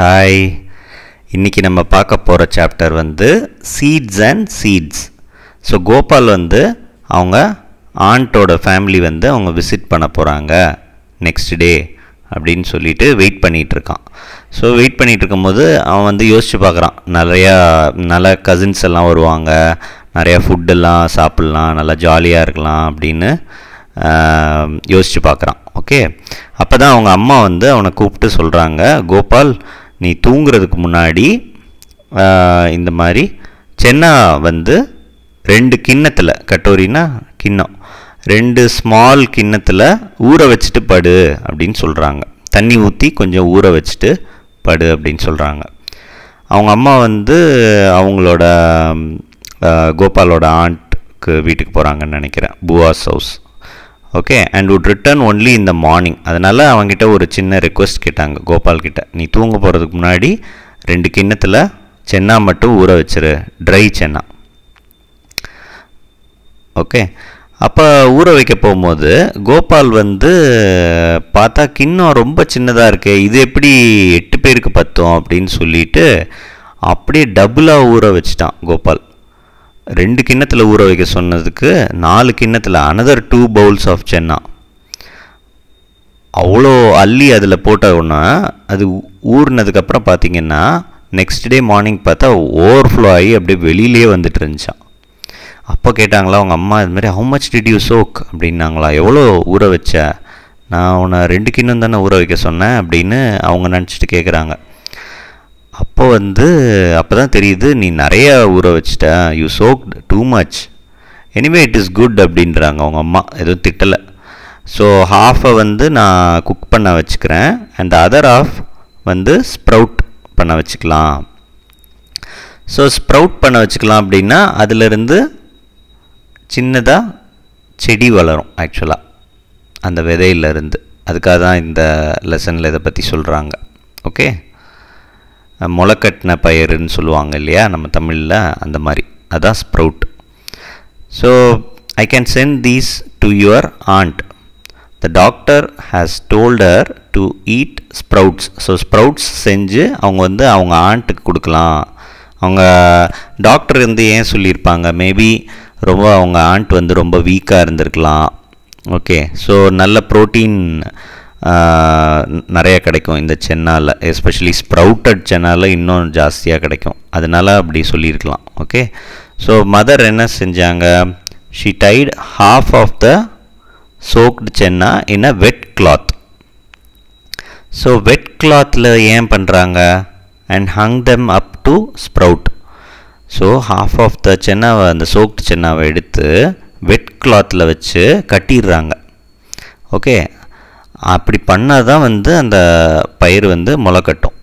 Hi இன்றைக்கி நம்ம பார்க்க போகிற சாப்டர் வந்து seeds and seeds so Gopal வந்து அவங்க ஆண்ட்டோட ஃபேமிலி வந்து அவங்க விசிட் பண்ண போகிறாங்க நெக்ஸ்ட் டே அப்படின்னு சொல்லிட்டு வெயிட் பண்ணிகிட்ருக்கான் ஸோ வெயிட் பண்ணிகிட்டு இருக்கும்போது அவன் வந்து யோசித்து பார்க்குறான் நிறையா நல்ல கசின்ஸ் எல்லாம் வருவாங்க நிறையா ஃபுட்டெல்லாம் சாப்பிட்லாம் நல்லா ஜாலியாக இருக்கலாம் அப்படின்னு யோசித்து பார்க்குறான் ஓகே அப்போ தான் அவங்க அம்மா வந்து அவனை கூப்பிட்டு சொல்கிறாங்க கோபால் நீ தூங்குறதுக்கு முன்னாடி இந்த மாதிரி சென்னா வந்து ரெண்டு கிண்ணத்தில் கட்டோரினா கிண்ணம் ரெண்டு ஸ்மால் கிண்ணத்தில் ஊற வச்சுட்டு படு அப்படின்னு சொல்கிறாங்க தண்ணி ஊற்றி கொஞ்சம் ஊற வச்சுட்டு படு அப்படின்னு சொல்கிறாங்க அவங்க அம்மா வந்து அவங்களோட கோபாலோட ஆண்ட்க்கு வீட்டுக்கு போகிறாங்கன்னு நினைக்கிறேன் புவாஸ் house okay and would return only இந்த மார்னிங் அதனால் அவங்ககிட்ட ஒரு சின்ன ரெக்வஸ்ட் கேட்டாங்க கோபால் கிட்ட நீ தூங்க போகிறதுக்கு முன்னாடி ரெண்டு கிண்ணத்தில் சென்னா மட்டும் ஊற வச்சிரு ட்ரை சென்னா ஓகே அப்போ ஊற வைக்க போகும்போது கோபால் வந்து பார்த்தா கிண்ணம் ரொம்ப சின்னதாக இருக்கே இது எப்படி எட்டு பேருக்கு பத்தும் அப்படின்னு சொல்லிட்டு அப்படியே டபுளாக ஊற வச்சிட்டான் கோபால் ரெண்டு கிண்ணத்தில் ஊற வைக்க சொன்னதுக்கு நாலு கிண்ணத்தில் another two bowls of chana அவ்வளோ அள்ளி அதில் போட்ட உடனே அது ஊறினதுக்கப்புறம் பார்த்திங்கன்னா நெக்ஸ்ட் டே மார்னிங் பார்த்தா ஓவர்ஃப்ளோ ஆகி அப்படியே வெளியிலே வந்துட்டு இருந்துச்சான் அப்போ கேட்டாங்களா அவங்க அம்மா இது மாதிரி how much did you soak அப்படின்னாங்களா எவ்வளோ ஊற வச்ச நான் உன்னை ரெண்டு கிண்ணம் தானே ஊற வைக்க சொன்னேன் அப்படின்னு அவங்க நினச்சிட்டு கேட்குறாங்க அப்போ வந்து அப்போ தான் தெரியுது நீ நிறையா ஊற வச்சிட்ட you soak too much anyway it is good அப்படின்றாங்க அவங்க அம்மா எதுவும் திட்டலை ஸோ ஹாஃபை வந்து நான் குக் பண்ண வச்சுக்கிறேன் அண்ட் அதர் ஆஃப் வந்து ஸ்ப்ரவுட் பண்ண வச்சுக்கலாம் ஸோ ஸ்ப்ரவுட் பண்ண வச்சுக்கலாம் அப்படின்னா அதிலிருந்து சின்னதாக செடி வளரும் ஆக்சுவலாக அந்த விதையிலேருந்து அதுக்காக தான் இந்த லெசனில் இதை பற்றி சொல்கிறாங்க ஓகே முளைக்கட்டின பயிருன்னு சொல்லுவாங்க இல்லையா நம்ம தமிழில் அந்த மாதிரி அதான் sprout so I can send these to your aunt the doctor has told her to eat sprouts so sprouts செஞ்சு அவங்க வந்து அவங்க ஆண்ட்டுக்கு கொடுக்கலாம் அவங்க டாக்டர் வந்து ஏன் சொல்லியிருப்பாங்க மேபி ரொம்ப அவங்க ஆண்ட் வந்து ரொம்ப வீக்காக இருந்திருக்கலாம் ஓகே ஸோ நல்ல ப்ரோட்டீன் நிறைய கிடைக்கும் இந்த சென்னால் எஸ்பெஷலி ஸ்ப்ரவுட்டட் சென்னால் இன்னும் ஜாஸ்தியாக கிடைக்கும் அதனால் அப்படி சொல்லியிருக்கலாம் ஓகே ஸோ மதர் என்ன செஞ்சாங்க she tied half of the soaked chana in a wet cloth so wet கிளாத்தில் ஏன் பண்ணுறாங்க and hung them up to sprout so half of the சென்னாவை அந்த சோக்டு சென்னாவை எடுத்து வெட் கிளாத்தில் வச்சு கட்டிடுறாங்க ஓகே அப்படி பண்ணால் தான் வந்து அந்த பயிர் வந்து முளைக்கட்டும்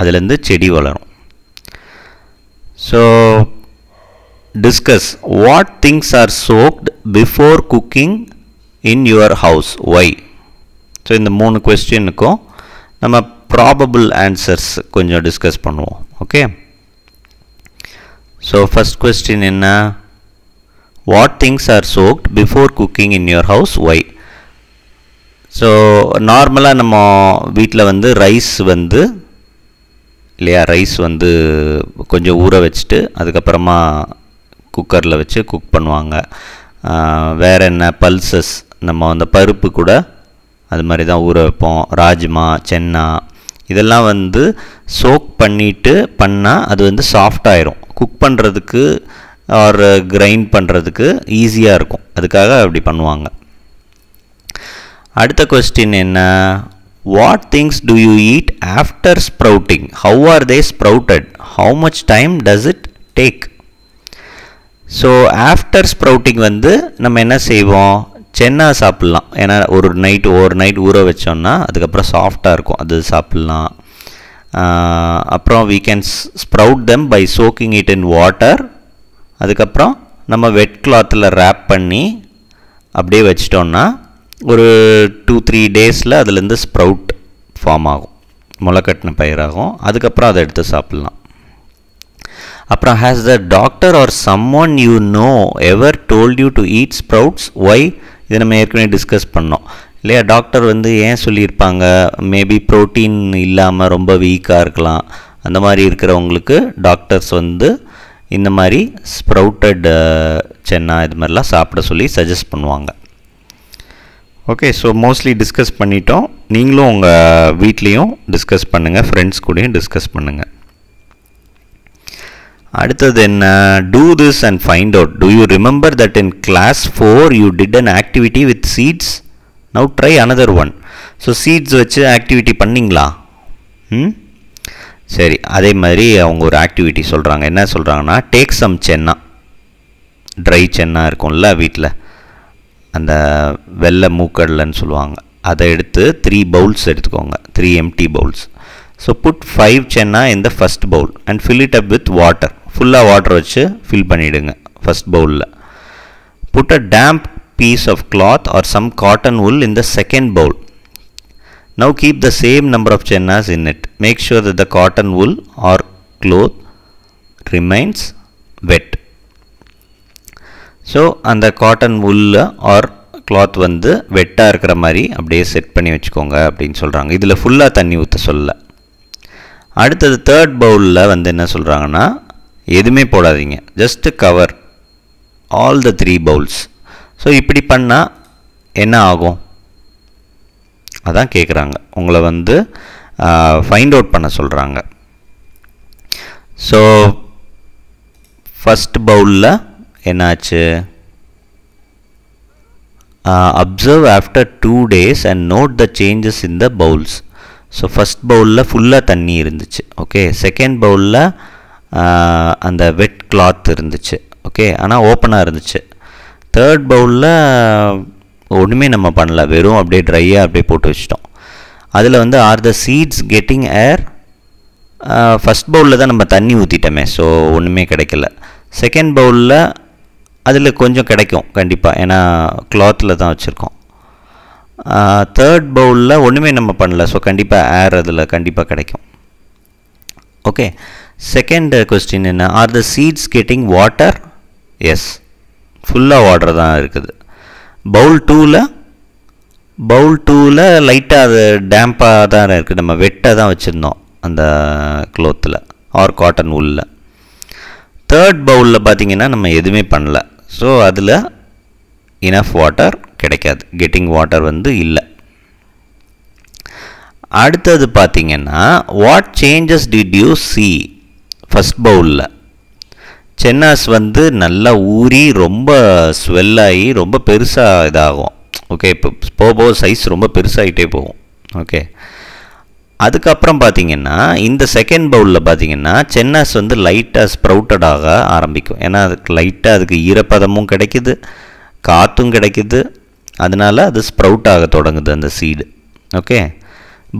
அதுலேருந்து செடி வளரும் so discuss what things are soaked before cooking in your house why so இந்த மூணு கொஸ்டினுக்கும் நம்ம ப்ராபபிள் ஆன்சர்ஸ் கொஞ்சம் டிஸ்கஸ் பண்ணுவோம் ஓகே ஸோ ஃபஸ்ட் கொஸ்டின் என்ன what things are soaked before cooking in your house why so நார்மலாக நம்ம வீட்டில் வந்து ரைஸ் வந்து இல்லையா ரைஸ் வந்து கொஞ்சம் ஊற வச்சுட்டு அதுக்கப்புறமா குக்கரில் வச்சு குக் பண்ணுவாங்க வேறு என்ன பல்சஸ் நம்ம அந்த பருப்பு கூட அது மாதிரி தான் ஊற வைப்போம் ராஜ்மா சென்னா இதெல்லாம் வந்து சோக் பண்ணிட்டு பண்ணால் அது வந்து சாஃப்ட் குக் பண்ணுறதுக்கு ஆர் கிரைண்ட் பண்ணுறதுக்கு ஈஸியாக இருக்கும் அதுக்காக அப்படி பண்ணுவாங்க அடுத்த கொஸ்டின் என்ன what things do you eat after sprouting how are they sprouted how much time does it take so after sprouting வந்து நம்ம என்ன செய்வோம் சென்னா சாப்பிட்லாம் ஏன்னா ஒரு நைட் ஒரு நைட் ஊற வச்சோம்னா அதுக்கப்புறம் சாஃப்டாக இருக்கும் அது சாப்பிட்லாம் அப்புறம் we can sprout them by soaking it in water அதுக்கப்புறம் நம்ம வெட் கிளாத்தில் ரேப் பண்ணி அப்படியே வச்சிட்டோன்னா ஒரு டூ த்ரீ டேஸில் அதுலேருந்து ஸ்ப்ரவுட் ஃபார்ம் ஆகும் முளைக்கட்டின பயிராகும் அதுக்கப்புறம் அதை எடுத்து சாப்பிட்லாம் அப்புறம் has the doctor or someone you know ever told you to eat sprouts why இதை நம்ம ஏற்கனவே டிஸ்கஸ் பண்ணோம் இல்லையா டாக்டர் வந்து ஏன் சொல்லியிருப்பாங்க மேபி ப்ரோட்டீன் இல்லாமல் ரொம்ப வீக்காக இருக்கலாம் அந்த மாதிரி இருக்கிறவங்களுக்கு டாக்டர்ஸ் வந்து இந்த மாதிரி ஸ்ப்ரவுட்டட் uh, சென்னா இது மாதிரிலாம் சாப்பிட சொல்லி சஜஸ்ட் பண்ணுவாங்க ஓகே ஸோ மோஸ்ட்லி டிஸ்கஸ் பண்ணிட்டோம் நீங்களும் உங்கள் வீட்லேயும் டிஸ்கஸ் பண்ணுங்கள் ஃப்ரெண்ட்ஸ் கூடயும் டிஸ்கஸ் பண்ணுங்கள் அடுத்தது என்ன do this and find out do you remember that in class four you did an activity with seeds now try another one so seeds வச்சு ஆக்டிவிட்டி பண்ணிங்களா ம் சரி அதே மாதிரி அவங்க ஒரு ஆக்டிவிட்டி சொல்கிறாங்க என்ன சொல்கிறாங்கன்னா take some chana dry chana இருக்கும்ல வீட்டில் அந்த வெள்ளை மூக்கடலைன்னு சொல்லுவாங்க அதை எடுத்து த்ரீ பவுல்ஸ் எடுத்துக்கோங்க three empty bowls so put five chana இந்த first bowl and fill it up with water ஃபுல்லாக வாட்டர் வச்சு ஃபில் பண்ணிவிடுங்க ஃபஸ்ட் பவுலில் put a damp piece of cloth or some cotton wool in the second bowl now keep the same number of chanas in it make sure the cotton ul or cloth remains wet so அந்த cotton உள்ள or cloth வந்து வெட்டாக இருக்கிற மாதிரி அப்படியே set பண்ணி வச்சுக்கோங்க அப்படின்னு சொல்கிறாங்க இதில் ஃபுல்லாக தண்ணி ஊற்ற சொல்ல அடுத்தது தேர்ட் பவுலில் வந்து என்ன சொல்கிறாங்கன்னா எதுவுமே போடாதீங்க just cover all the three bowls so இப்படி பண்ணால் என்ன ஆகும் அதான் கேட்குறாங்க உங்களை வந்து ஃபைண்ட் அவுட் பண்ண சொல்கிறாங்க ஸோ ஃபஸ்ட் பவுலில் என்னாச்சு observe after two days and note the changes in the bowls so first பவுலில் ஃபுல்லாக தண்ணி இருந்துச்சு ஓகே செகண்ட் பவுலில் அந்த வெட் கிளாத் இருந்துச்சு ஓகே ஆனால் ஓப்பனாக இருந்துச்சு தேர்ட் பவுலில் ஒன்றுமே நம்ம பண்ணல வெறும் அப்படியே ட்ரையாக அப்படியே போட்டு வச்சிட்டோம் அதில் வந்து are the seeds getting air first பவுலில் தான் நம்ம தண்ணி ஊற்றிட்டோமே ஸோ ஒன்றுமே கிடைக்கல செகண்ட் பவுலில் அதில் கொஞ்சம் கிடைக்கும் கண்டிப்பாக ஏன்னா கிளாத்தில் தான் வச்சுருக்கோம் தேர்ட் பவுலில் ஒன்றுமே நம்ம பண்ணல ஸோ கண்டிப்பாக ஏர் அதில் கண்டிப்பாக கிடைக்கும் ஓகே செகண்ட் கொஸ்டின் என்ன are the seeds getting water yes ஃபுல்லாக வாட்டர் தான் இருக்குது பவுல் டூவில் பவுல் டூவில் லைட்டாக அது டேம்பாக தான் இருக்குது நம்ம வெட்டை தான் வச்சுருந்தோம் அந்த க்ளோத்தில் ஆர் காட்டன் உள்ள தேர்ட் பவுலில் பார்த்திங்கன்னா நம்ம எதுவுமே பண்ணல ஸோ அதில் இனஃப் வாட்டர் கிடைக்காது கெட்டிங் வாட்டர் வந்து இல்லை அடுத்தது பார்த்தீங்கன்னா what changes did you see first பவுலில் சென்னாஸ் வந்து நல்லா ஊறி ரொம்ப ஸ்வெல்லாகி ரொம்ப பெருசாக இதாகும் ஓகே இப்போ போக சைஸ் ரொம்ப பெருசாகிட்டே போகும் ஓகே அதுக்கப்புறம் பார்த்திங்கன்னா இந்த செகண்ட் பவுலில் பார்த்திங்கன்னா சென்னாஸ் வந்து லைட்டாக ஸ்ப்ரவுட்டடாக ஆரம்பிக்கும் ஏன்னா அதுக்கு லைட்டாக அதுக்கு ஈரப்பதமும் கிடைக்கிது காற்றும் கிடைக்கிது அதனால் அது ஸ்ப்ரவுட் ஆக தொடங்குது அந்த சீடு ஓகே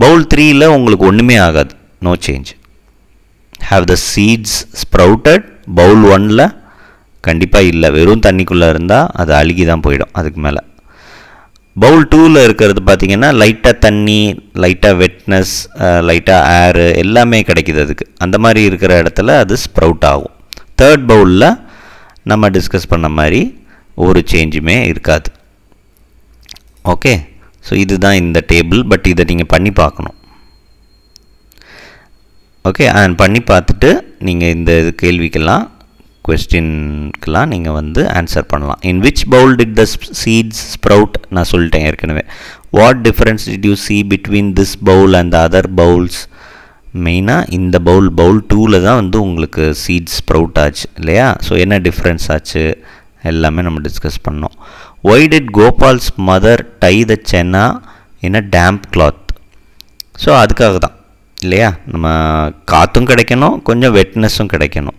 பவுல் த்ரீயில் உங்களுக்கு ஒன்றுமே ஆகாது no change have the seeds sprouted bowl ஒன்னில் கண்டிப்பாக இல்லை வெறும் தண்ணிக்குள்ளே இருந்தால் அது அழுகி தான் போயிடும் அதுக்கு மேலே பவுல் டூவில் இருக்கிறது பார்த்திங்கன்னா லைட்டாக தண்ணி லைட்டாக வெட்னஸ் லைட்டாக ஏரு எல்லாமே கிடைக்கிது அதுக்கு அந்த மாதிரி இருக்கிற இடத்துல அது ஸ்ப்ரவுட் ஆகும் தேர்ட் பவுலில் நம்ம டிஸ்கஸ் பண்ண மாதிரி ஒரு சேஞ்சுமே இருக்காது ஓகே ஸோ இதுதான் இந்த டேபிள் பட் இதை நீங்கள் பண்ணி பார்க்கணும் ஓகே அண்ட் பண்ணி பார்த்துட்டு நீங்கள் இந்த இது கேள்விக்கெல்லாம் கொஸ்டின்க்கெலாம் நீங்கள் வந்து ஆன்சர் பண்ணலாம் in which bowl did the seeds sprout நான் சொல்லிட்டேன் ஏற்கனவே what difference did you see between this bowl and the other bowls மெயினாக இந்த பவுல் பவுல் டூவில் தான் வந்து உங்களுக்கு சீட்ஸ் ஸ்ப்ரவுட் ஆச்சு இல்லையா ஸோ என்ன டிஃப்ரென்ஸ் ஆச்சு எல்லாமே நம்ம டிஸ்கஸ் பண்ணோம் why did Gopal's mother tie the chana என்ன டேம்ப் கிளாத் ஸோ அதுக்காக தான் இல்லையா நம்ம காற்றும் கிடைக்கணும் கொஞ்சம் வெட்னஸும் கிடைக்கணும்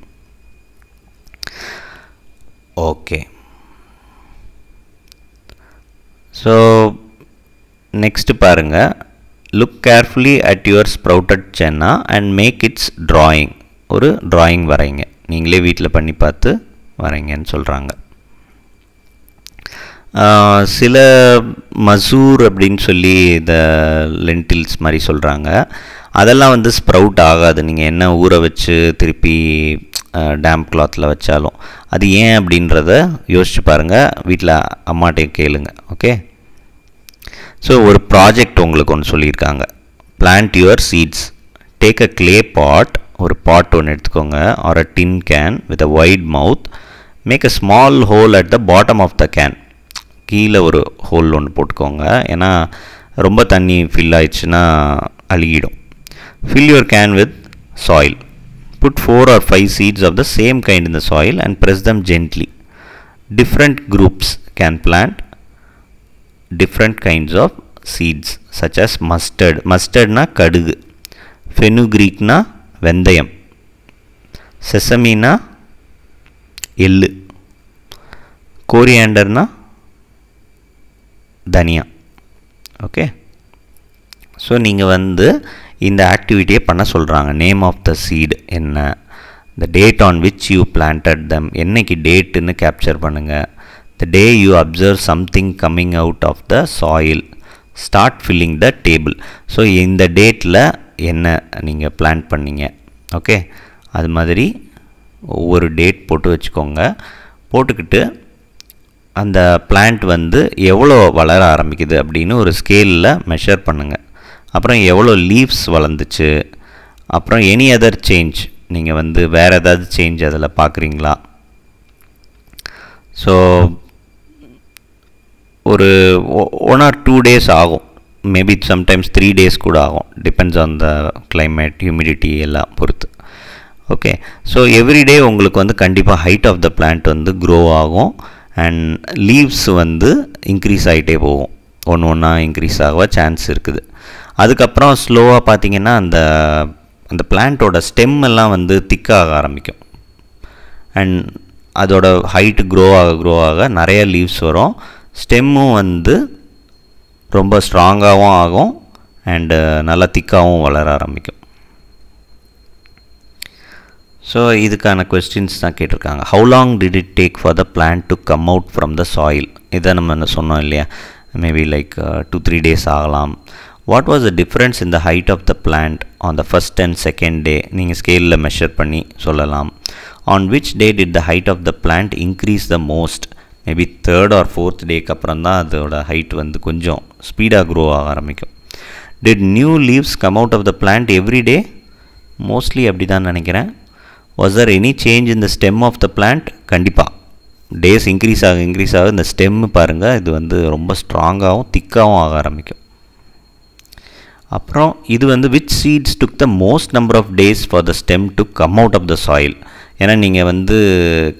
ஓகே so next பாருங்க look carefully at your sprouted chenna and make its drawing ஒரு drawing வரைங்க நீங்களே வீட்டில் பண்ணி பார்த்து வரைங்கன்னு சொல்கிறாங்க சில மசூர் அப்படின்னு சொல்லி இந்த லென்டில்ஸ் மாதிரி சொல்கிறாங்க அதெல்லாம் வந்து ஸ்ப்ரவுட் ஆகாது நீங்கள் என்ன ஊற வச்சு திருப்பி டேம்ப் கிளாத்தில் வச்சாலும் அது ஏன் அப்படின்றத யோசிச்சு பாருங்கள் வீட்டில் அம்மாட்டையும் கேளுங்க ஓகே ஸோ ஒரு ப்ராஜெக்ட் உங்களுக்கு ஒன்று சொல்லியிருக்காங்க plant your seeds take a clay pot ஒரு பாட் ஒன்று எடுத்துக்கோங்க or a tin can with a wide mouth make a small hole at the bottom of the can கீழே ஒரு ஹோல் ஒன்று போட்டுக்கோங்க ஏன்னா ரொம்ப தண்ணி ஃபில் ஆயிடுச்சுன்னா அழுகிடும் fill your can with soil Put 4 or 5 seeds of the same kind in the soil and press them gently. Different groups can plant different kinds of seeds such as mustard. Mustardனா கடுகு ஃபெனுக்ரீக்னா வெந்தயம் செசமினா எள்ளு கோரியாண்டர்னா தனியா okay so நீங்கள் வந்து இந்த ஆக்டிவிட்டியை பண்ண சொல்கிறாங்க நேம் ஆஃப் த சீடு என்ன the date on which you planted them என்னைக்கு டேட்டுன்னு கேப்சர் பண்ணுங்கள் the day you observe something coming out of the soil start filling the table so இந்த டேட்டில் என்ன நீங்கள் பிளான் பண்ணீங்க ஓகே அது மாதிரி ஒவ்வொரு டேட் போட்டு வச்சுக்கோங்க போட்டுக்கிட்டு அந்த பிளான்ட் வந்து எவ்வளோ வளர ஆரம்பிக்குது அப்படின்னு ஒரு ஸ்கேலில் மெஷர் பண்ணுங்கள் அப்புறம் எவ்வளோ லீவ்ஸ் வளர்ந்துச்சு அப்புறம் எனி அதர் சேஞ்ச் நீங்கள் வந்து வேறு ஏதாவது சேஞ்ச் அதில் பார்க்குறீங்களா ஸோ ஒரு ஒன் ஆர் டூ டேஸ் ஆகும் மேபி சம்டைம்ஸ் த்ரீ டேஸ் கூட ஆகும் depends on the climate humidity எல்லாம் பொறுத்து ஓகே ஸோ எவ்ரிடே உங்களுக்கு வந்து கண்டிப்பாக ஹைட் ஆஃப் த பிளான்ட் வந்து க்ரோ ஆகும் அண்ட் லீவ்ஸ் வந்து இன்க்ரீஸ் ஆகிட்டே போகும் ஒன்று ஒன்றா இன்க்ரீஸ் ஆக சான்ஸ் இருக்குது அதுக்கப்புறம் ஸ்லோவாக பார்த்திங்கன்னா அந்த அந்த பிளான்ட்டோட ஸ்டெம் எல்லாம் வந்து திக்காக ஆரம்பிக்கும் அண்ட் அதோட ஹைட் க்ரோ ஆக க்ரோ ஆக நிறைய லீவ்ஸ் வரும் ஸ்டெம்மும் வந்து ரொம்ப ஸ்ட்ராங்காகவும் ஆகும் அண்டு நல்லா திக்காகவும் வளர ஆரம்பிக்கும் ஸோ இதுக்கான கொஸ்டின்ஸ் தான் கேட்டிருக்காங்க how long did it take for the plant to come out from the soil இதை நம்ம சொன்னோம் இல்லையா maybe like two three days ஆகலாம் what was the difference in the height of the plant on the first and second day நீங்கள் ஸ்கேலில் measure பண்ணி சொல்லலாம் on which day did the height of the plant increase the most maybe third or fourth டேக்கு அப்புறம் தான் அதோட height வந்து கொஞ்சம் ஸ்பீடாக க்ரோ ஆக ஆரம்பிக்கும் did new leaves come out of the plant every day mostly அப்படி தான் நினைக்கிறேன் was or any change in the stem of the plant கண்டிப்பாக டேஸ் இன்க்ரீஸ் ஆக இன்க்ரீஸ் ஆக இந்த ஸ்டெம் பாருங்கள் இது வந்து ரொம்ப ஸ்ட்ராங்காகவும் திக்காகவும் ஆக ஆரம்பிக்கும் அப்புறம் இது வந்து which seeds took the most number of days for the stem to come out of the soil ஏன்னா நீங்கள் வந்து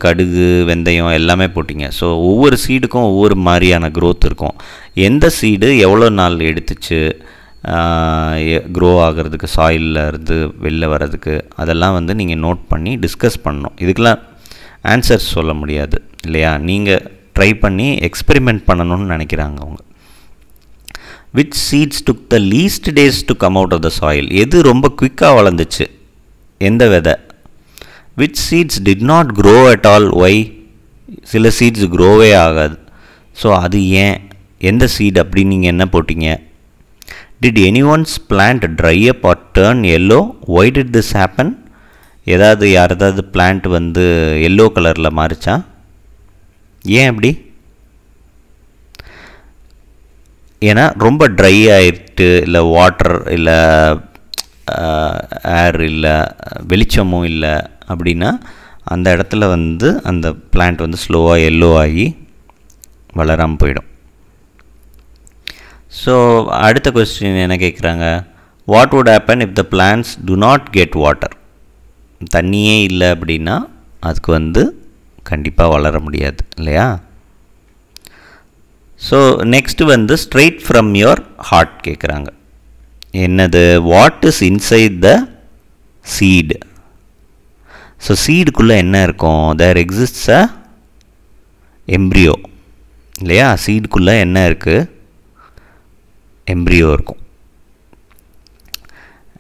கடுகு வெந்தயம் எல்லாமே போட்டிங்க ஸோ ஒவ்வொரு சீடுக்கும் ஒவ்வொரு மாதிரியான க்ரோத் இருக்கும் எந்த சீடு எவ்வளோ நாள் எடுத்துச்சு க்ரோ ஆகிறதுக்கு சாயிலில் இருந்து வெளில வர்றதுக்கு அதெல்லாம் வந்து நீங்கள் நோட் பண்ணி டிஸ்கஸ் பண்ணணும் இதுக்கெலாம் ஆன்சர்ஸ் சொல்ல முடியாது இல்லையா நீங்கள் ட்ரை பண்ணி எக்ஸ்பெரிமெண்ட் பண்ணணும்னு நினைக்கிறாங்க அவங்க which seeds took the least days to come out of the soil எது ரொம்ப குயிக்காக வளர்ந்துச்சு எந்த விதை which seeds did not grow at all why சில சீட்ஸ் க்ரோவே ஆகாது ஸோ அது ஏன் எந்த சீட் அப்படின்னு நீங்கள் என்ன போட்டிங்க did any one's plant dry up or turn yellow why did this happen ஏதாவது யார் ஏதாவது பிளான்ட் வந்து எல்லோ கலரில் மாறிச்சா ஏன் அப்படி ஏன்னா ரொம்ப ட்ரை ஆகிட்டு இல்லை வாட்டர் இல்லை ஏர் இல்லை வெளிச்சமும் இல்லை அப்படின்னா அந்த இடத்துல வந்து அந்த பிளான்ட் வந்து ஸ்லோவாக எல்லோ ஆகி வளராமல் போயிடும் ஸோ அடுத்த கொஸ்டின் என்ன கேட்குறாங்க what would happen if the plants do not get water தண்ணியே இல்லை அப்படின்னா அதுக்கு வந்து கண்டிப்பாக வளர முடியாது இல்லையா So next one the straight from your heart. the What is inside the seed? So seed there exists a embryo. Yeah, seed kulla embryo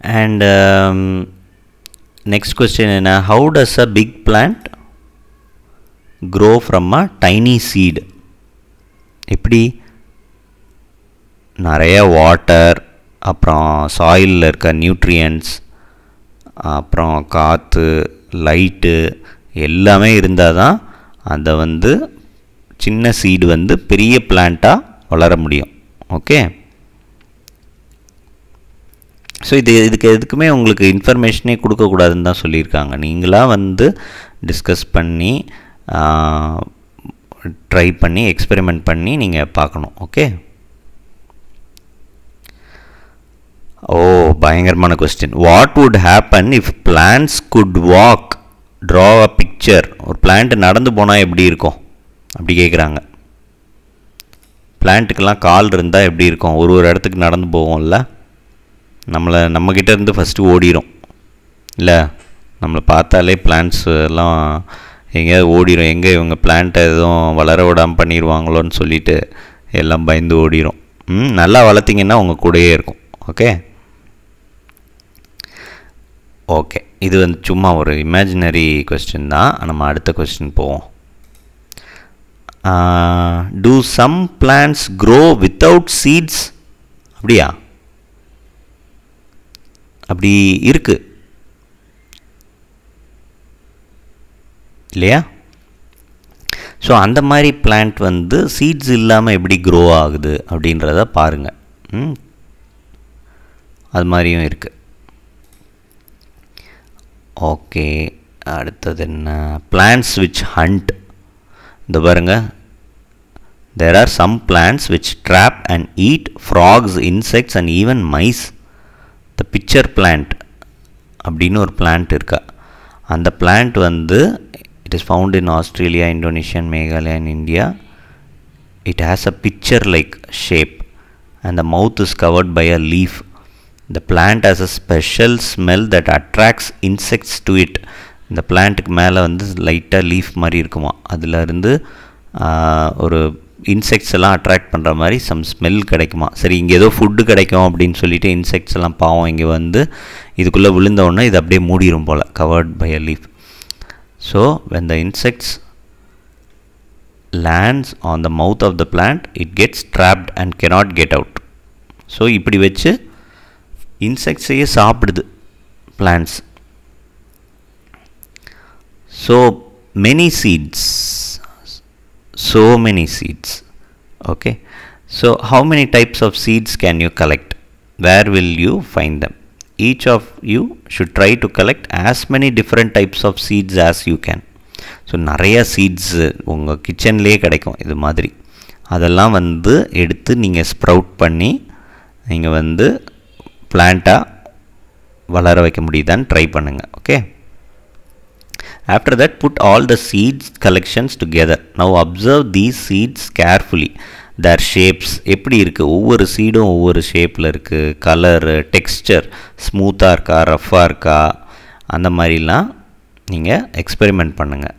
And um, next question is how does a big plant grow from a tiny seed? எப்படி நிறைய water அப்புறம் சாயிலில் இருக்க nutrients அப்புறம் காற்று light எல்லாமே இருந்தால் தான் அதை வந்து சின்ன சீடு வந்து பெரிய பிளான்ட்டாக வளர முடியும் ஓகே ஸோ இது இதுக்கு எதுக்குமே உங்களுக்கு இன்ஃபர்மேஷனே கொடுக்கக்கூடாதுன்னு தான் சொல்லியிருக்காங்க நீங்களாக வந்து டிஸ்கஸ் பண்ணி ட்ரை பண்ணி எக்ஸ்பெரிமெண்ட் பண்ணி நீங்கள் பார்க்கணும் ஓகே ஓ பயங்கரமான question what would happen if plants could walk draw a picture ஒரு பிளான்ட் நடந்து போனால் எப்படி இருக்கும் அப்படி கேட்குறாங்க பிளான்ட்டுக்கெல்லாம் கால் இருந்தால் எப்படி இருக்கும் ஒரு ஒரு இடத்துக்கு நடந்து போவோம்ல நம்மளை நம்மக்கிட்டேருந்து ஃபஸ்ட்டு ஓடிடும் இல்லை நம்மளை பார்த்தாலே பிளான்ஸ் எல்லாம் எங்கேயாவது ஓடிடும் எங்கே இவங்க பிளான்ட்டை எதுவும் வளர விடாமல் பண்ணிடுவாங்களோன்னு சொல்லிட்டு எல்லாம் பயந்து ஓடிடும் ம் நல்லா வளர்த்திங்கன்னா உங்கள் கூடயே இருக்கும் ஓகே ஓகே இது வந்து சும்மா ஒரு இமேஜினரி கொஸ்டின் தான் நம்ம அடுத்த கொஸ்டின் போவோம் do some plants grow without seeds அப்படியா அப்படி இருக்குது இல்லையா ஸோ அந்த மாதிரி பிளான்ட் வந்து சீட்ஸ் இல்லாமல் எப்படி க்ரோ ஆகுது அப்படின்றத பாருங்கள் அது மாதிரியும் இருக்குது ஓகே அடுத்தது என்ன பிளான்ஸ் விச் ஹண்ட் இந்த பாருங்கள் there are some plants which trap and eat frogs insects and even mice the pitcher plant அப்படின்னு ஒரு பிளான்ட் இருக்கா அந்த பிளான்ட் வந்து it is found in Australia, Indonesia, Meghalaya and India. It has a pitcher-like shape and the mouth is covered by a leaf. The plant has a special smell that attracts insects to it. இந்த பிளான்ட்டுக்கு மேலே வந்து லைட்டாக leaf மாதிரி இருக்குமா அதில் ஒரு insects எல்லாம் attract பண்ணுற மாதிரி சம் ஸ்மெல் கிடைக்குமா சரி இங்கே ஏதோ ஃபுட்டு கிடைக்கும் அப்படின்னு சொல்லிட்டு இன்செக்ட்ஸ் எல்லாம் பாவம் இங்கே வந்து இதுக்குள்ளே விழுந்தோடனே இது அப்படியே மூடிடும் போல் covered by a leaf So when the insects lands on the mouth of the plant, it gets trapped and cannot get out. So இப்படி வெச்சு insects ஏயே சாப்பிடுது plants. So many seeds, so many seeds, okay. So how many types of seeds can you collect? Where will you find them? each of you should try to collect as many different types of seeds as you can so நிறைய seeds உங்கள் கிச்சன்லேயே கிடைக்கும் இது மாதிரி அதெல்லாம் வந்து எடுத்து நீங்கள் ஸ்ப்ரவுட் பண்ணி நீங்கள் வந்து பிளான்ட்டாக வளர வைக்க முடியுதான்னு ட்ரை பண்ணுங்கள் okay after that put all the seeds collections together now observe these seeds carefully their shapes எப்படி இருக்குது ஒவ்வொரு சீடும் ஒவ்வொரு ஷேப்பில் இருக்குது கலரு டெக்ஸ்டர் ஸ்மூத்தாக இருக்கா ரஃப்பாக இருக்கா அந்த மாதிரிலாம் நீங்கள் எக்ஸ்பெரிமெண்ட் பண்ணுங்கள்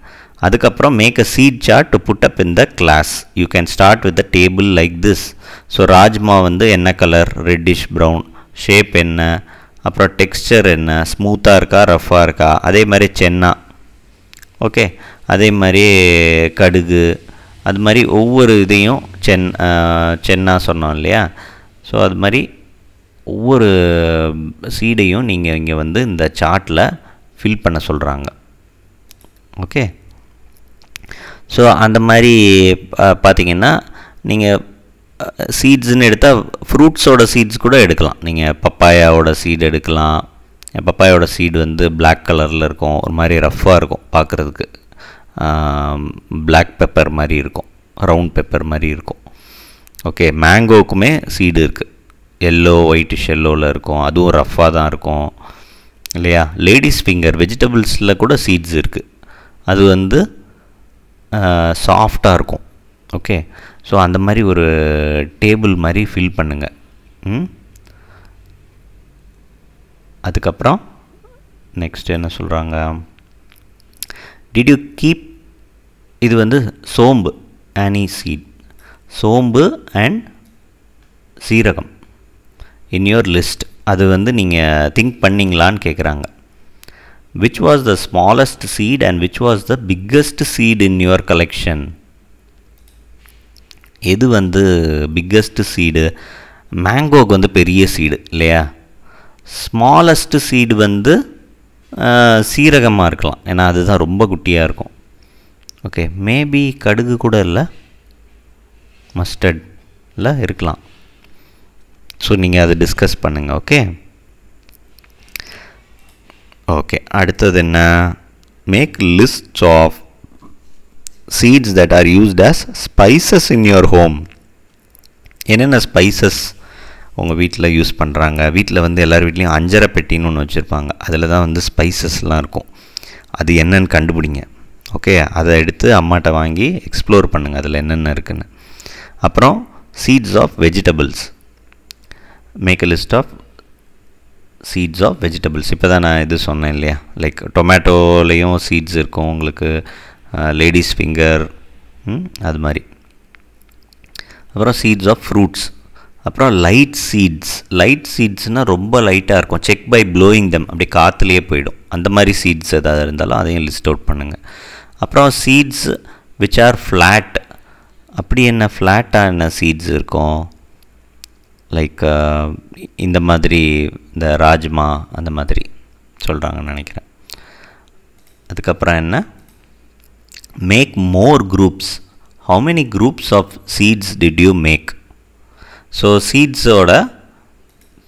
அதுக்கப்புறம் make a seed chart to put up in the glass you can start with the table like this so rajma வந்து என்ன கலர் ரெட்டிஷ் ப்ரௌன் ஷேப் என்ன அப்புறம் டெக்ஸ்டர் என்ன ஸ்மூத்தாக இருக்கா ரஃப்பாக இருக்கா அதே மாதிரி சென்னா ஓகே அதே மாதிரி கடுகு அது மாதிரி ஒவ்வொரு இதையும் சென் சென்னா சொன்னோம் இல்லையா ஸோ அது மாதிரி ஒவ்வொரு சீடையும் நீங்கள் இங்கே வந்து இந்த சார்ட்டில் ஃபில் பண்ண சொல்கிறாங்க ஓகே ஸோ அந்த மாதிரி பார்த்திங்கன்னா நீங்கள் சீட்ஸ்ன்னு எடுத்தால் ஃப்ரூட்ஸோட சீட்ஸ் கூட எடுக்கலாம் நீங்கள் பப்பாயாவோட சீடு எடுக்கலாம் பப்பாயோட சீடு வந்து பிளாக் கலரில் இருக்கும் ஒரு மாதிரி ரஃப்பாக இருக்கும் பார்க்குறதுக்கு பிளாக் பெப்பர் மாதிரி இருக்கும் ரவுண்ட் பெப்பர் மாதிரி இருக்கும் ஓகே மேங்கோக்குமே சீடு இருக்குது எல்லோ ஒயிட்டிஷ் எல்லோவில் இருக்கும் அதுவும் ரஃப்பாக தான் இருக்கும் இல்லையா லேடிஸ் ஃபிங்கர் வெஜிடபிள்ஸில் கூட சீட்ஸ் இருக்குது அது வந்து சாஃப்டாக இருக்கும் ஓகே ஸோ அந்த மாதிரி ஒரு டேபிள் மாதிரி ஃபில் பண்ணுங்கள் ம் அதுக்கப்புறம் நெக்ஸ்ட் என்ன சொல்கிறாங்க டிட் யூ கீப் இது வந்து சோம்பு ஆனி சீட் சோம்பு அண்ட் சீரகம் இன் யோர் லிஸ்ட் அது வந்து நீங்கள் திங்க் பண்ணிங்களான்னு கேட்குறாங்க which was the smallest seed and which was the biggest seed in your collection எது வந்து பிக்கஸ்ட் சீடு மேங்கோக்கு வந்து பெரிய சீடு இல்லையா ஸ்மாலஸ்ட் சீடு வந்து சீரகமாக இருக்கலாம் ஏன்னா அதுதான் ரொம்ப குட்டியாக இருக்கும் ஓகே மேபி கடுகு கூட இல்லை மஸ்டர்டில் இருக்கலாம் ஸோ நீங்கள் அதை டிஸ்கஸ் பண்ணுங்கள் ஓகே ஓகே அடுத்தது என்ன make list of seeds that are used as spices in your home என்னென்ன ஸ்பைசஸ் உங்கள் வீட்டில் யூஸ் பண்ணுறாங்க வீட்டில் வந்து எல்லார் வீட்லேயும் அஞ்சரை பெட்டின்னு ஒன்று வச்சுருப்பாங்க அதில் தான் வந்து ஸ்பைசஸ்லாம் இருக்கும் அது என்னென்னு கண்டுபிடிங்க ஓகே அதை எடுத்து அம்மாட்ட வாங்கி எக்ஸ்ப்ளோர் பண்ணுங்கள் அதில் என்னென்ன இருக்குதுன்னு அப்புறம் seeds of vegetables make a list of seeds of vegetables இப்போ தான் நான் இது சொன்னேன் இல்லையா லைக் டொமேட்டோலேயும் சீட்ஸ் இருக்கும் உங்களுக்கு லேடிஸ் ஃபிங்கர் அது மாதிரி அப்புறம் சீட்ஸ் ஆஃப் ஃப்ரூட்ஸ் அப்புறம் லைட் சீட்ஸ் லைட் சீட்ஸ்னால் ரொம்ப லைட்டாக இருக்கும் செக் பை ப்ளோயிங் தம் அப்படி காற்றுலேயே போயிடும் அந்த மாதிரி சீட்ஸ் எதாவது இருந்தாலும் அதையும் லிஸ்ட் அவுட் பண்ணுங்கள் அப்புறம் சீட்ஸ் விச் ஆர் ஃப்ளாட் அப்படி என்ன ஃப்ளாட்டாக என்ன சீட்ஸ் இருக்கும் லைக் இந்த மாதிரி இந்த ராஜ்மா அந்த மாதிரி சொல்கிறாங்கன்னு நினைக்கிறேன் அதுக்கப்புறம் என்ன make more groups how many groups of seeds did you make so சீட்ஸோட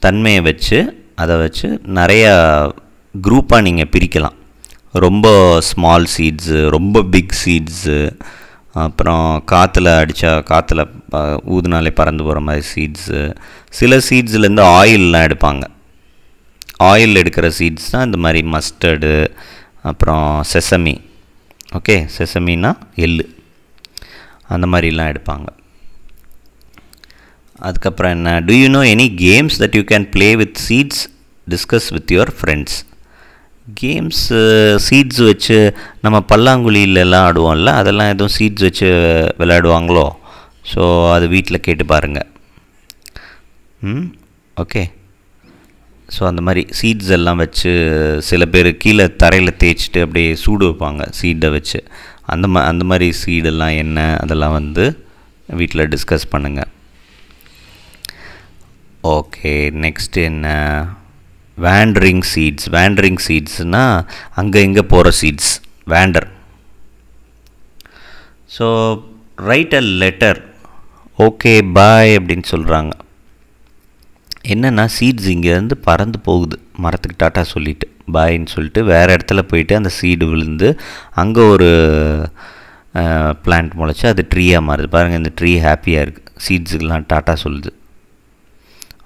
தன்மையை வச்சு அதை வச்சு நிறையா குரூப்பாக நீங்கள் பிரிக்கலாம் ரொம்ப ஸ்மால் சீட்ஸு ரொம்ப பிக் சீட்ஸு அப்புறம் காற்றுல அடித்தா காற்றுல ஊதுனாலே பறந்து போகிற மாதிரி சீட்ஸு சில சீட்ஸ்லேருந்து ஆயிலெலாம் எடுப்பாங்க ஆயில் எடுக்கிற சீட்ஸ் தான் இந்த மாதிரி மஸ்டர்டு அப்புறம் செசமி ஓகே செசமின்னா எள் அந்த மாதிரிலாம் எடுப்பாங்க அதுக்கப்புறம் என்ன do you know any games that you can play with seeds discuss with your friends games seeds வச்சு நம்ம பல்லாங்குழியிலலாம் ஆடுவோம்ல அதெல்லாம் எதுவும் சீட்ஸ் வச்சு விளையாடுவாங்களோ ஸோ அது வீட்டில் கேட்டு பாருங்கள் ம் ஓகே ஸோ அந்த மாதிரி சீட்ஸ் எல்லாம் வச்சு சில பேர் கீழே தரையில் தேய்ச்சிட்டு அப்படியே சூடு வைப்பாங்க சீடை வச்சு அந்த மா அந்த மாதிரி சீடெல்லாம் என்ன அதெல்லாம் வந்து வீட்டில் டிஸ்கஸ் பண்ணுங்கள் ஓகே நெக்ஸ்ட் என்ன வேண்டரிங் சீட்ஸ் வேண்டரிங் சீட்ஸ்னால் அங்கே இங்கே போகிற seeds wander so write a letter okay bye அப்படின்னு சொல்கிறாங்க என்னென்னா சீட்ஸ் இங்கேருந்து பறந்து போகுது மரத்துக்கு டாட்டா சொல்லிவிட்டு பாயின்னு சொல்லிட்டு வேறு இடத்துல போயிட்டு அந்த சீடு விழுந்து அங்கே ஒரு பிளான்ட் முளைச்சி அது ட்ரீயாக மாறுது பாருங்கள் இந்த ட்ரீ ஹாப்பியாக இருக்குது சீட்ஸுக்கெலாம் டாட்டா சொல்லுது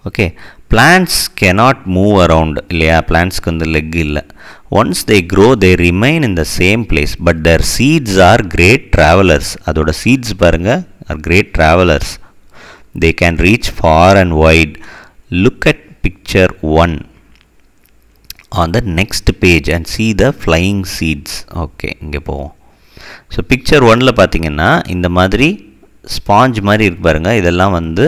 okay plants cannot move around இல்லையா பிளான்ஸ்க்கு வந்து லெக் இல்லை once they grow they remain in the same place but their seeds are great travellers அதோட சீட்ஸ் பாருங்கள் are great travellers they can reach far and wide look at picture one on the next page and see the flying seeds okay இங்கே போவோம் so picture ஒனில் பார்த்தீங்கன்னா இந்த மாதிரி sponge மாதிரி இருக்கு பாருங்கள் இதெல்லாம் வந்து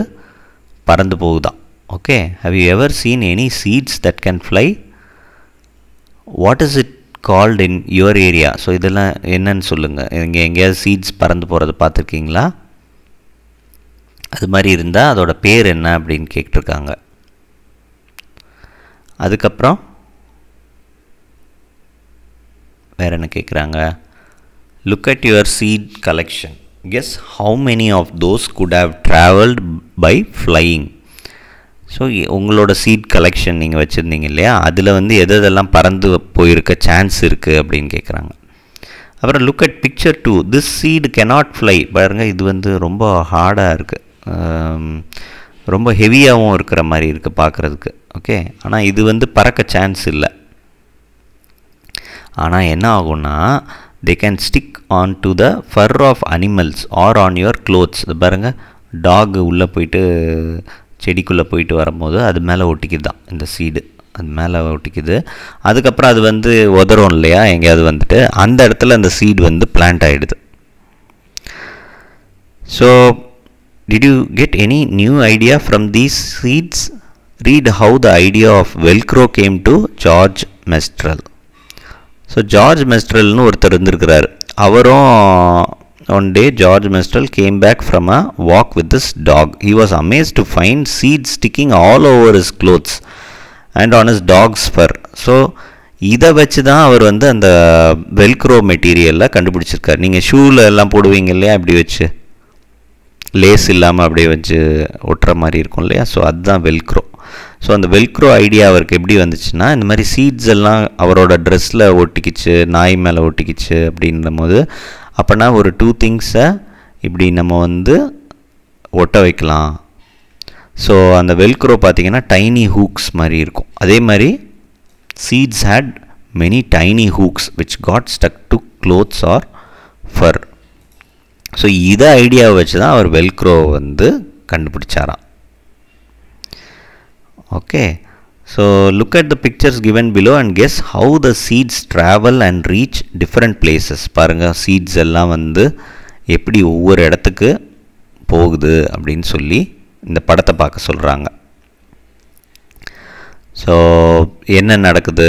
பறந்து போகுதா okay have you ever seen any seeds that can fly what is it called in your area so இதெல்லாம் என்னன்னு சொல்லுங்கள் இங்கே எங்கேயாவது சீட்ஸ் பறந்து போகிறத பார்த்துருக்கீங்களா அது மாதிரி இருந்தால் அதோட பேர் என்ன அப்படின்னு கேட்டிருக்காங்க அதுக்கப்புறம் வேறு என்ன கேட்குறாங்க look at your seed collection guess how many of those could have travelled by flying so உங்களோட சீட் கலெக்ஷன் நீங்கள் வச்சுருந்தீங்க இல்லையா அதில் வந்து எது எதெல்லாம் பறந்து போயிருக்க சான்ஸ் இருக்குது அப்படின்னு கேட்குறாங்க அப்புறம் look at picture two this seed cannot fly பாருங்கள் இது வந்து ரொம்ப ஹார்டாக இருக்குது ரொம்ப ஹெவியாகவும் இருக்கிற மாதிரி இருக்குது பார்க்குறதுக்கு ஓகே ஆனால் இது வந்து பறக்க சான்ஸ் இல்லை ஆனால் என்ன ஆகும்னா they can stick on to the fur of animals or on your clothes பாருங்கள் டாக் உள்ளே போயிட்டு செடிக்குள்ளே போயிட்டு வரும்போது அது மேலே ஒட்டிக்குது தான் இந்த சீடு அது மேலே ஒட்டிக்குது அதுக்கப்புறம் அது வந்து உதறும் இல்லையா எங்கேயாவது வந்துட்டு அந்த இடத்துல அந்த சீடு வந்து பிளான்ட் ஆகிடுது so did you get any new idea from these seeds read how the idea of Velcro came to George Mestral so George மெஸ்ட்ரல்னு ஒருத்தர் இருந்திருக்கிறார் அவரும் One day, George Mistral came back from a walk with his dog. He was amazed to find seeds sticking all over his clothes and on his dog's fur. So இதை வச்சு தான் அவர் வந்து அந்த Velcro மெட்டீரியலில் கண்டுபிடிச்சிருக்காரு நீங்கள் ஷூவில் எல்லாம் போடுவீங்க இல்லையா இப்படி வச்சு லேஸ் இல்லாமல் அப்படியே வச்சு ஒட்டுற மாதிரி இருக்கும் இல்லையா ஸோ அதுதான் வெல்க்ரோ ஸோ அந்த வெல்க்ரோ ஐடியா அவருக்கு எப்படி வந்துச்சுன்னா இந்த மாதிரி சீட்ஸ் எல்லாம் அவரோட ட்ரெஸ்ஸில் ஒட்டிக்கிச்சு நாய் மேலே ஒட்டிக்கிச்சு அப்படின்ற போது அப்போனா ஒரு டூ திங்ஸை இப்படி நம்ம வந்து ஒட்ட வைக்கலாம் ஸோ அந்த வெல்க்ரோ பார்த்திங்கன்னா டைனி ஹூக்ஸ் மாதிரி இருக்கும் அதே மாதிரி seeds had many tiny hooks which got stuck to clothes or fur so இதை ஐடியாவை வச்சு தான் அவர் வெல்க்ரோ வந்து கண்டுபிடிச்சாராம் okay So look at the pictures given below and guess how the seeds travel and reach different places. பாருங்க seeds எல்லாம் வந்து எப்படி ஒவ்வொரு இடத்துக்கு போகுது அப்படின்னு சொல்லி இந்த படத்தை பார்க்க சொல்கிறாங்க ஸோ என்ன நடக்குது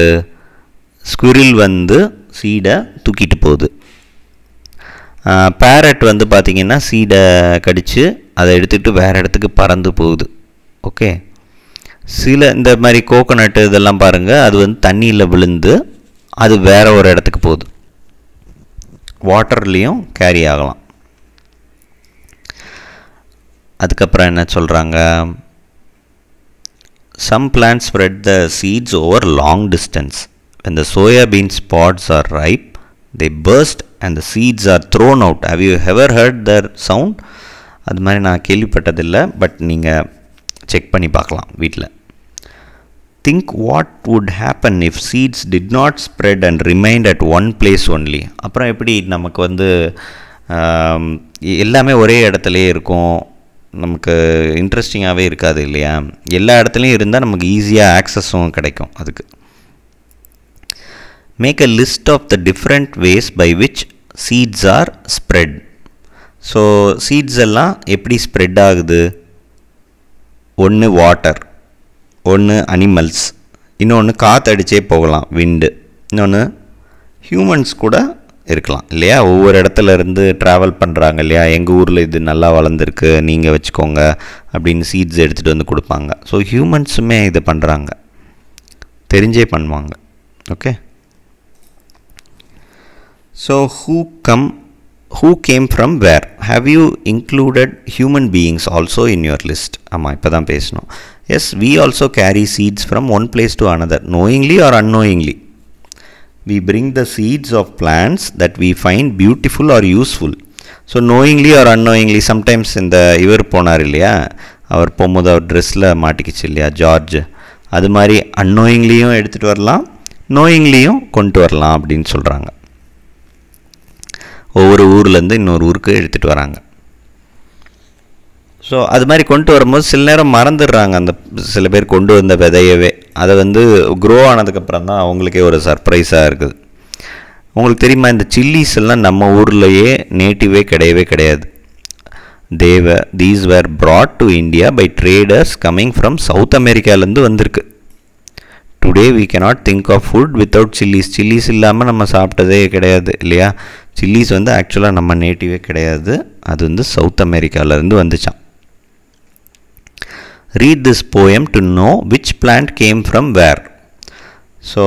ஸ்குரில் வந்து சீடை தூக்கிட்டு போகுது பேரட் வந்து பார்த்திங்கன்னா சீடை கடித்து அதை எடுத்துகிட்டு வேறு இடத்துக்கு பறந்து போகுது ஓகே சில இந்த மாதிரி கோகோனட்டு இதெல்லாம் பாருங்கள் அது வந்து தண்ணியில் விழுந்து அது வேறு ஒரு இடத்துக்கு போகுது வாட்டர்லேயும் கேரி ஆகலாம் அதுக்கப்புறம் என்ன சொல்கிறாங்க some plants spread the seeds over long distance இந்த soybean pods are ripe they ripe, and the seeds are thrown out have you ever heard their sound அது மாதிரி நான் கேள்விப்பட்டதில்லை பட் நீங்கள் செக் பண்ணி பார்க்கலாம் வீட்டில் think what would happen if seeds did not spread and remained at one place only அப்புறம் எப்படி நமக்கு வந்து எல்லாமே ஒரே இடத்துலையே இருக்கும் நமக்கு இன்ட்ரெஸ்டிங்காகவே இருக்காது இல்லையா எல்லா இடத்துலையும் இருந்தால் நமக்கு ஈஸியாக ஆக்சஸும் கிடைக்கும் அதுக்கு make a list of the different ways by which seeds are spread so seeds எல்லாம் எப்படி ஸ்ப்ரெட் ஆகுது ஒன்று வாட்டர் ஒன்று அனிமல்ஸ் இன்னொன்று காற்று அடித்தே போகலாம் விண்டு இன்னொன்று ஹியூமன்ஸ் கூட இருக்கலாம் இல்லையா ஒவ்வொரு இடத்துல இருந்து ட்ராவல் பண்ணுறாங்க இல்லையா எங்கள் ஊரில் இது நல்லா வளர்ந்துருக்கு நீங்கள் வச்சுக்கோங்க அப்படின்னு சீட்ஸ் எடுத்துகிட்டு வந்து கொடுப்பாங்க ஸோ ஹியூமன்ஸுமே இது பண்ணுறாங்க தெரிஞ்சே பண்ணுவாங்க okay so who come who came from where have you included human beings also in your list ஆமாம் இப்போ தான் பேசணும் yes we also carry seeds from one place to another knowingly or unknowingly. We bring the seeds of plants that we find beautiful or useful so knowingly or unknowingly sometimes இந்த இவர் போனார் இல்லையா அவர் போகும்போது அவர் ட்ரெஸ்ஸில் மாட்டிக்கிச்சு இல்லையா ஜார்ஜ் அது மாதிரி அன்னோயிங்லியும் எடுத்துகிட்டு வரலாம் நோயிங்லியும் கொண்டு வரலாம் அப்படின்னு சொல்கிறாங்க ஒவ்வொரு ஊர்லேருந்து இன்னொரு ஊருக்கு எடுத்துகிட்டு வராங்க ஸோ அது மாதிரி கொண்டு வரும்போது சில நேரம் மறந்துடுறாங்க அந்த சில பேர் கொண்டு வந்த விதையவே அதை வந்து க்ரோ ஆனதுக்கப்புறம் தான் அவங்களுக்கே ஒரு சர்ப்ரைஸாக இருக்குது உங்களுக்கு தெரியுமா இந்த சில்லிஸ் எல்லாம் நம்ம ஊர்லேயே நேட்டிவே கிடையவே கிடையாது தேவ these were brought to India by traders coming from South அமெரிக்காலேருந்து வந்திருக்கு today we cannot think of food without chillies chillies இல்லாமல் நம்ம சாப்பிட்டதே கிடையாது இல்லையா சில்லிஸ் வந்து ஆக்சுவலாக நம்ம நேட்டிவே கிடையாது அது வந்து சவுத் அமெரிக்காவிலேருந்து வந்துச்சான் read this poem to know which plant came from where. So,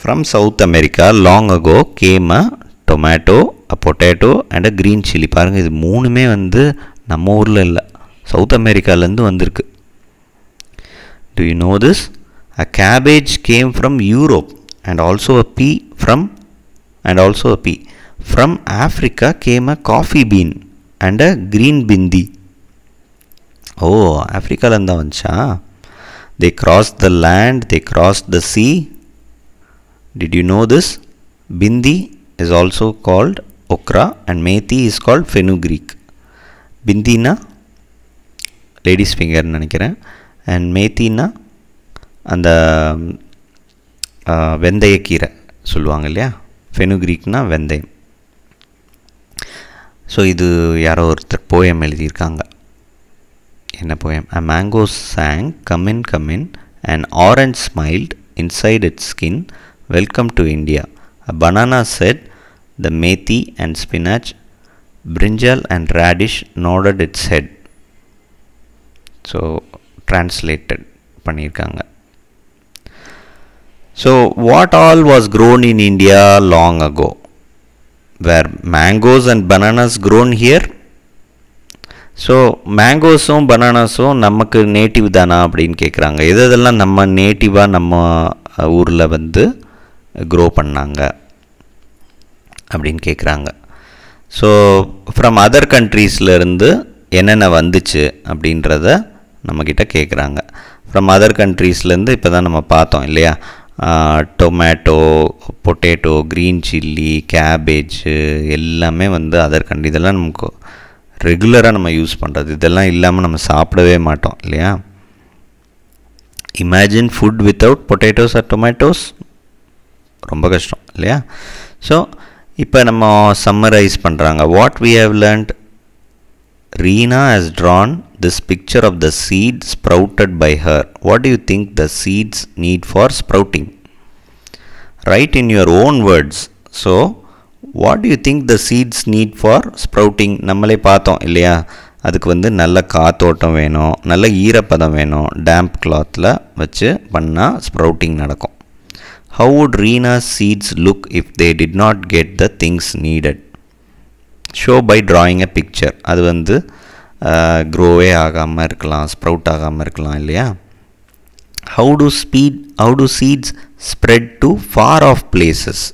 from South America, long ago came a tomato, a potato, and a green chili. Parang is moon me vandu namurla South America landu vandirku. Do you know this? A cabbage came from Europe and also a pea from and also a pea. From Africa came a coffee bean and a green bindi. ஓ ஆஃப்ரிக்காலேருந்து தான் வந்துச்சா they cross the land they cross the sea did you know this bhindi is also called okra and methi is called fenugreek பிந்தினா ladies ஃபிங்கர்னு நினைக்கிறேன் and மேத்தின்னா அந்த வெந்தயக்கீரை சொல்லுவாங்க இல்லையா ஃபெனுக்ரீக்னா வெந்தயம் ஸோ இது யாரோ ஒருத்தர் போயம் எழுதியிருக்காங்க என்ன poem a mango sang come in." Come in and orange smiled inside its skin welcome to India a banana said the methi and spinach brinjal and radish nodded its head so translated பண்ணியிருக்காங்க so what all was grown in india long ago were mangoes and bananas grown here so மேங்கோஸும் பனானாஸும் நமக்கு native தானா அப்படின்னு கேட்குறாங்க எது இதெல்லாம் நம்ம நேட்டிவாக நம்ம ஊரில் வந்து க்ரோ பண்ணாங்க அப்படின்னு கேட்குறாங்க ஸோ ஃப்ரம் அதர் கண்ட்ரீஸ்லேருந்து என்னென்ன வந்துச்சு அப்படின்றத நம்மக்கிட்ட கேட்குறாங்க ஃப்ரம் அதர் கண்ட்ரீஸ்லேருந்து இப்போ தான் நம்ம பார்த்தோம் இல்லையா tomato potato green chilli cabbage எல்லாமே வந்து அதர் கண்ட்ரி இதெல்லாம் நமக்கு ரெகுலராக நம்ம யூஸ் பண்ணுறது இதெல்லாம் இல்லாமல் நம்ம சாப்பிடவே மாட்டோம் இல்லையா imagine food without potatoes or tomatoes ரொம்ப கஷ்டம் இல்லையா ஸோ இப்போ நம்ம சம்மரைஸ் பண்ணுறாங்க what we have learnt Reena has drawn this picture of the seed sprouted by her what you think the seeds need for sprouting write in your own words so what you think the seeds need for sprouting நம்மளே பார்த்தோம் இல்லையா அதுக்கு வந்து நல்ல காத்தோட்டம் வேணும் நல்ல ஈரப்பதம் வேணும் டேம்ப் கிளாத்தில் வச்சு பண்ணால் ஸ்ப்ரவுட்டிங் நடக்கும் how would Reena seeds look if they did not get the things needed show by drawing a picture அது வந்து க்ரோவே ஆகாமல் இருக்கலாம் ஸ்ப்ரவுட் ஆகாமல் இருக்கலாம் இல்லையா how to speed how to seeds spread to far off places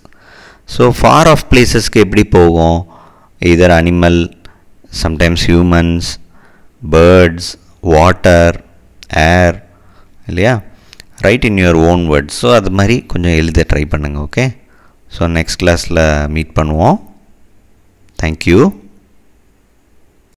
So far off places ke epdi pogon either animal sometimes humans birds water air illaya write in your own words so adu mari konjam elide try okay so next class la meet pannuvom thank you